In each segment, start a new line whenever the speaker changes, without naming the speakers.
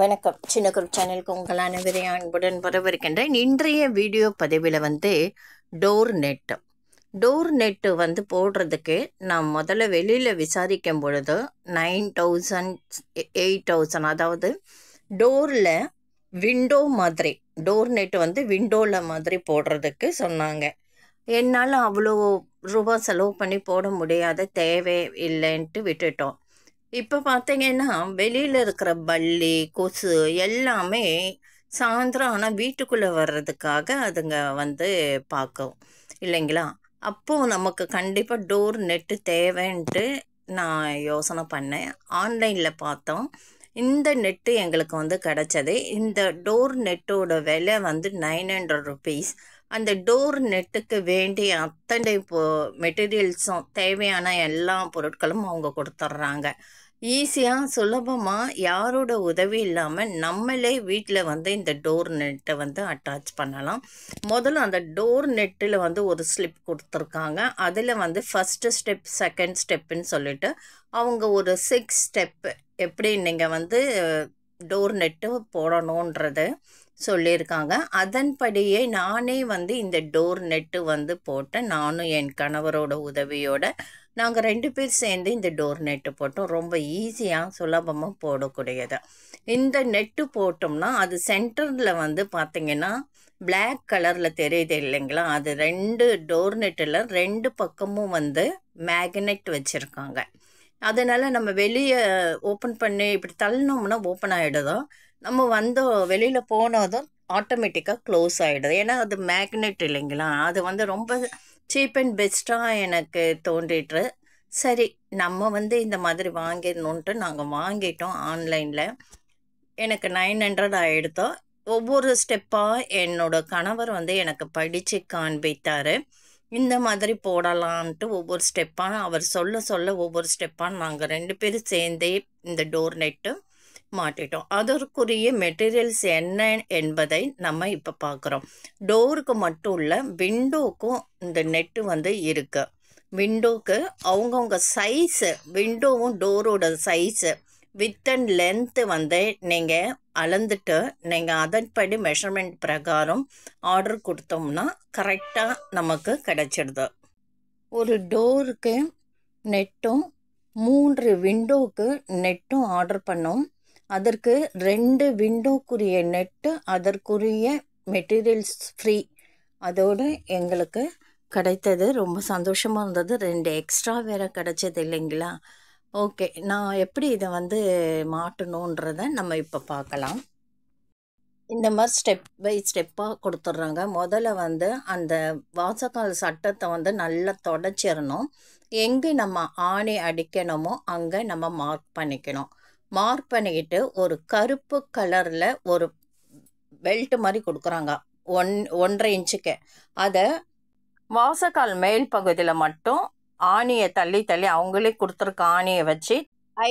வணக்கம் சின்ன குரூப் சேனலுக்கு உங்கள் அனைவரையும் அன்புடன் வரவிருக்கின்றேன் இன்றைய வீடியோ பதிவில் வந்து டோர் நெட்டு டோர் நெட்டு வந்து போடுறதுக்கு நான் முதல்ல வெளியில் விசாரிக்கும் பொழுது நைன் தௌசண்ட் எயிட் தௌசண்ட் அதாவது டோரில் விண்டோ மாதிரி டோர் நெட்டு வந்து விண்டோவில் மாதிரி போடுறதுக்கு சொன்னாங்க என்னால் அவ்வளோ ரூபா செலவு பண்ணி போட முடியாத தேவை இல்லைன்ட்டு விட்டுட்டோம் இப்போ பார்த்தீங்கன்னா வெளியில் இருக்கிற பல்லி கொசு எல்லாமே சாயந்தரம் ஆனால் வீட்டுக்குள்ளே வர்றதுக்காக அதுங்க வந்து பார்க்கும் இல்லைங்களா அப்போது நமக்கு கண்டிப்பாக டோர் நெட்டு தேவைன்ட்டு நான் யோசனை பண்ணேன் ஆன்லைனில் பார்த்தோம் இந்த நெட்டு எங்களுக்கு வந்து கிடச்சது இந்த டோர் நெட்டோட விலை வந்து நைன் ஹண்ட்ரட் ருபீஸ் அந்த டோர் நெட்டுக்கு வேண்டிய அத்தனை இப்போ மெட்டீரியல்ஸும் தேவையான எல்லா பொருட்களும் அவங்க கொடுத்துட்றாங்க ஈஸியாக சுலபமாக யாரோட உதவி இல்லாமல் நம்மளே வீட்டில் வந்து இந்த டோர் நெட்டை வந்து அட்டாச் பண்ணலாம் முதல்ல அந்த டோர் நெட்டில் வந்து ஒரு ஸ்லிப் கொடுத்துருக்காங்க அதில் வந்து ஃபஸ்ட்டு ஸ்டெப் செகண்ட் ஸ்டெப்புன்னு சொல்லிட்டு அவங்க ஒரு சிக்ஸ் ஸ்டெப்பு எப்படி நீங்கள் வந்து டோர் நெட்டு போடணுன்றது சொல்லியிருக்காங்க அதன்படியே நானே வந்து இந்த டோர் நெட்டு வந்து போட்டேன் நானும் என் கணவரோட உதவியோட நாங்கள் ரெண்டு பேர் சேர்ந்து இந்த டோர் நெட்டு போட்டோம் ரொம்ப ஈஸியாக சுலபமாக போடக்கூடியது இந்த நெட்டு போட்டோம்னா அது சென்டரில் வந்து பார்த்திங்கன்னா பிளாக் கலரில் தெரியுது இல்லைங்களா அது ரெண்டு டோர் நெட்டில் ரெண்டு பக்கமும் வந்து மேக்னெட் வச்சுருக்காங்க அதனால் நம்ம வெளியே ஓப்பன் பண்ணி இப்படி தள்ளினோம்னா ஓப்பன் ஆகிடுதோ நம்ம வந்து வெளியில் போனதும் ஆட்டோமேட்டிக்காக க்ளோஸ் ஆகிடுது ஏன்னா அது மேக்னெட் இல்லைங்களா அது வந்து ரொம்ப சீப் அண்ட் பெஸ்ட்டாக எனக்கு தோன்றிட்டு சரி நம்ம வந்து இந்த மாதிரி வாங்கிடணுன்ட்டு நாங்கள் வாங்கிட்டோம் ஆன்லைனில் எனக்கு நைன் ஹண்ட்ரட் ஆகிடுத்தோம் ஒவ்வொரு ஸ்டெப்பாக என்னோடய கணவர் வந்து எனக்கு படித்து காண்பித்தார் இந்த மாதிரி போடலான்ட்டு ஒவ்வொரு ஸ்டெப்பாக அவர் சொல்ல சொல்ல ஒவ்வொரு ஸ்டெப்பாக நாங்கள் ரெண்டு பேரும் சேர்ந்தே இந்த டோர் நெட்டு மாட்டிட்டோம் அதற்குரிய மெட்டீரியல்ஸ் என்ன என்பதை நம்ம இப்போ பார்க்குறோம் டோருக்கு மட்டும் இல்லை விண்டோக்கும் இந்த நெட்டு வந்து இருக்குது விண்டோக்கு அவங்கவுங்க சைஸு விண்டோவும் டோரோட சைஸு வித் அண்ட் லென்த்து வந்து நீங்கள் அளந்துட்டு நீங்கள் அதன்படி மெஷர்மெண்ட் பிரகாரம் ஆர்டர் கொடுத்தோம்னா கரெக்டாக நமக்கு கிடைச்சிடுது ஒரு டோருக்கு நெட்டும் மூன்று விண்டோவுக்கு நெட்டும் ஆர்டர் பண்ணோம் அதற்கு ரெண்டு விண்டோக்குரிய நெட்டு அதற்குரிய மெட்டீரியல்ஸ் ஃப்ரீ அதோடு எங்களுக்கு கிடைத்தது ரொம்ப சந்தோஷமாக இருந்தது ரெண்டு எக்ஸ்ட்ரா வேறு கிடைச்சது இல்லைங்களா ஓகே நான் எப்படி இதை வந்து மாட்டணுன்றத நம்ம இப்போ பார்க்கலாம் இந்த மாதிரி ஸ்டெப் பை ஸ்டெப்பாக கொடுத்துட்றாங்க முதல்ல வந்து அந்த வாசக்கால் சட்டத்தை வந்து நல்லா தொடச்சிடணும் எங்கே நம்ம ஆணி அடிக்கணுமோ அங்கே நம்ம மார்க் பண்ணிக்கணும் மார்க் பண்ணிக்கிட்டு ஒரு கருப்பு கலரில் ஒரு பெல்ட் மாதிரி கொடுக்குறாங்க ஒன் ஒன்றரை இன்ச்சுக்கு அதை வாசக்கால் மேல் பகுதியில் மட்டும் ஆணியை தள்ளி தள்ளி அவங்களே கொடுத்துருக்க ஆணியை வச்சு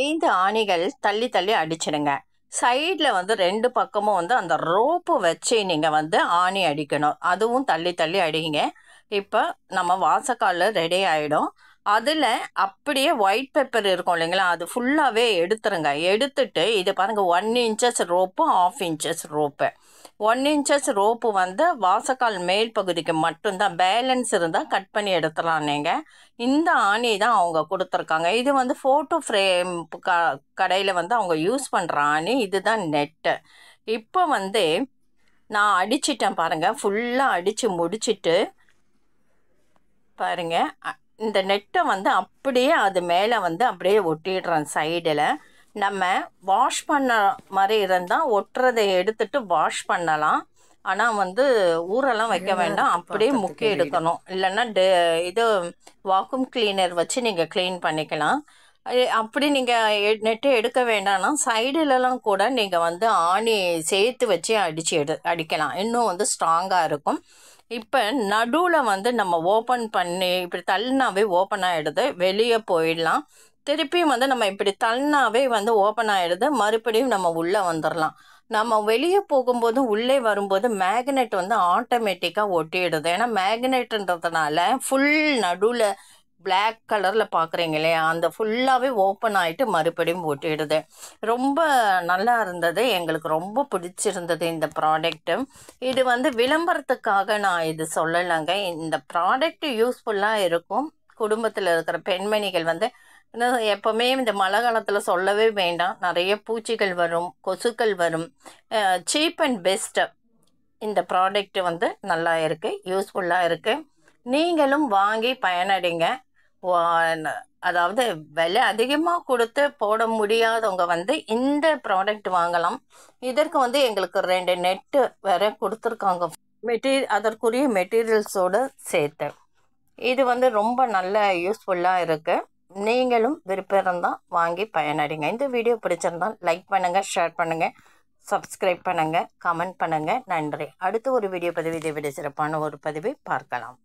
ஐந்து ஆணிகள் தள்ளி தள்ளி அடிச்சிடுங்க சைடில் வந்து ரெண்டு பக்கமும் வந்து அந்த ரோப்பு வச்சு நீங்கள் வந்து ஆணி அடிக்கணும் அதுவும் தள்ளி தள்ளி அடிங்க இப்போ நம்ம வாசக்கால் ரெடி ஆகிடும் அதில் அப்படியே ஒயிட் பேப்பர் இருக்கும் இல்லைங்களா அது ஃபுல்லாகவே எடுத்துருங்க எடுத்துட்டு இது பாருங்கள் one inches rope half inches rope one inches rope வந்து வாசக்கால் மேல் பகுதிக்கு மட்டும்தான் பேலன்ஸ் இருந்தால் கட் பண்ணி எடுத்துடலாம் நீங்கள் இந்த ஆணி தான் அவங்க கொடுத்துருக்காங்க இது வந்து ஃபோட்டோ ஃப்ரேம் க கடையில் வந்து அவங்க யூஸ் பண்ணுற ஆணி இதுதான் நெட்டு இப்போ வந்து நான் அடிச்சிட்டேன் பாருங்கள் ஃபுல்லாக அடித்து முடிச்சுட்டு பாருங்கள் இந்த நெட்டை வந்து அப்படியே அது மேலே வந்து அப்படியே ஒட்டிடுறோம் சைடில் நம்ம வாஷ் பண்ண மாதிரி இருந்தால் ஒட்டுறதை எடுத்துட்டு வாஷ் பண்ணலாம் ஆனால் வந்து ஊரெல்லாம் வைக்க வேண்டாம் அப்படியே முக்கி எடுக்கணும் இல்லைன்னா டே இது வாக்கும் கிளீனர் வச்சு நீங்கள் க்ளீன் பண்ணிக்கலாம் அப்படி நீங்கள் நெட்டு எடுக்க வேண்டாம்னா சைடுலலாம் கூட நீங்கள் வந்து ஆணி சேர்த்து வச்சு அடித்து எடு அடிக்கலாம் இன்னும் வந்து ஸ்ட்ராங்காக இருக்கும் இப்போ நடுவில் வந்து நம்ம ஓப்பன் பண்ணி இப்படி தள்ளினாவே ஓப்பன் ஆகிடுது வெளியே போயிடலாம் திருப்பியும் வந்து நம்ம இப்படி தள்ளினாவே வந்து ஓப்பன் ஆகிடுது மறுபடியும் நம்ம உள்ளே வந்துடலாம் நம்ம வெளியே போகும்போது உள்ளே வரும்போது மேக்னெட் வந்து ஆட்டோமேட்டிக்காக ஒட்டிடுது ஏன்னா மேக்னெட்டுன்றதுனால ஃபுல் நடுவில் பிளாக் கலரில் பார்க்குறீங்க இல்லையா அந்த ஃபுல்லாகவே ஓப்பன் ஆகிட்டு மறுபடியும் ஓட்டிடுது ரொம்ப நல்லா இருந்தது எங்களுக்கு ரொம்ப பிடிச்சிருந்தது இந்த ப்ராடக்ட்டு இது வந்து விளம்பரத்துக்காக நான் இது சொல்லலைங்க இந்த ப்ராடக்ட் யூஸ்ஃபுல்லாக இருக்கும் குடும்பத்தில் இருக்கிற பெண்மணிகள் வந்து எப்போவுமே இந்த மழை காலத்தில் சொல்லவே வேண்டாம் நிறைய பூச்சிகள் வரும் கொசுக்கள் வரும் சீப் அண்ட் பெஸ்ட்டு இந்த ப்ராடக்ட் வந்து நல்லா இருக்குது யூஸ்ஃபுல்லாக இருக்குது நீங்களும் வாங்கி பயனடைங்க அதாவது விலை அதிகமாக கொடுத்து போட முடியாதவங்க வந்து இந்த ப்ராடக்ட் வாங்கலாம் இதற்கு வந்து எங்களுக்கு ரெண்டு நெட்டு வேறு கொடுத்துருக்காங்க மெட்டீரியல் அதற்குரிய மெட்டீரியல்ஸோடு சேர்த்து இது வந்து ரொம்ப நல்ல யூஸ்ஃபுல்லாக இருக்குது நீங்களும் விருப்பம் தான் வாங்கி பயனடைங்க இந்த வீடியோ பிடிச்சிருந்தால் லைக் பண்ணுங்கள் ஷேர் பண்ணுங்கள் சப்ஸ்கிரைப் பண்ணுங்கள் கமெண்ட் பண்ணுங்கள் நன்றி அடுத்து ஒரு வீடியோ பதிவு இதை விட சிறப்பான ஒரு பதிவை பார்க்கலாம்